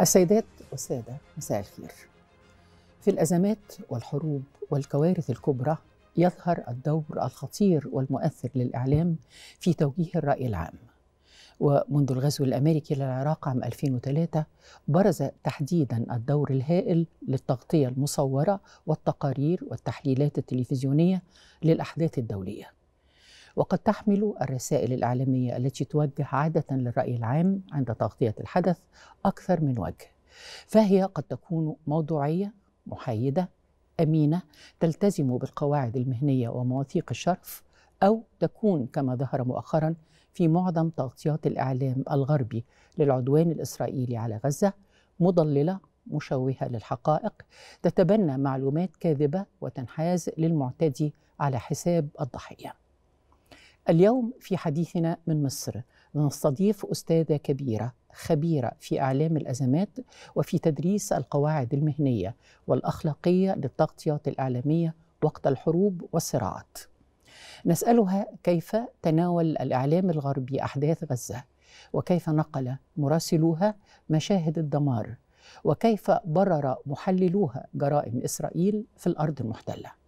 السيدات والسادة مساء الخير في الأزمات والحروب والكوارث الكبرى يظهر الدور الخطير والمؤثر للإعلام في توجيه الرأي العام ومنذ الغزو الأمريكي للعراق عام 2003 برز تحديدا الدور الهائل للتغطية المصورة والتقارير والتحليلات التلفزيونية للأحداث الدولية وقد تحمل الرسائل الإعلامية التي توجه عادة للرأي العام عند تغطية الحدث أكثر من وجه فهي قد تكون موضوعية محايدة أمينة تلتزم بالقواعد المهنية ومواثيق الشرف أو تكون كما ظهر مؤخرا في معظم تغطيات الإعلام الغربي للعدوان الإسرائيلي على غزة مضللة مشوهة للحقائق تتبنى معلومات كاذبة وتنحاز للمعتدي على حساب الضحية اليوم في حديثنا من مصر نستضيف أستاذة كبيرة خبيرة في إعلام الأزمات وفي تدريس القواعد المهنية والأخلاقية للتغطية الإعلامية وقت الحروب والصراعات. نسألها كيف تناول الإعلام الغربي أحداث غزة وكيف نقل مراسلوها مشاهد الدمار وكيف برر محللوها جرائم إسرائيل في الأرض المحتلة.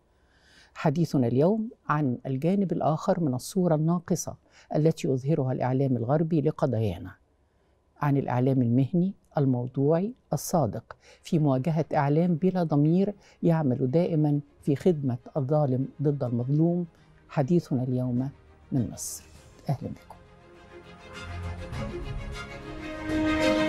حديثنا اليوم عن الجانب الآخر من الصورة الناقصة التي يظهرها الإعلام الغربي لقضايانا عن الإعلام المهني الموضوعي الصادق في مواجهة إعلام بلا ضمير يعمل دائما في خدمة الظالم ضد المظلوم حديثنا اليوم من مصر أهلا بكم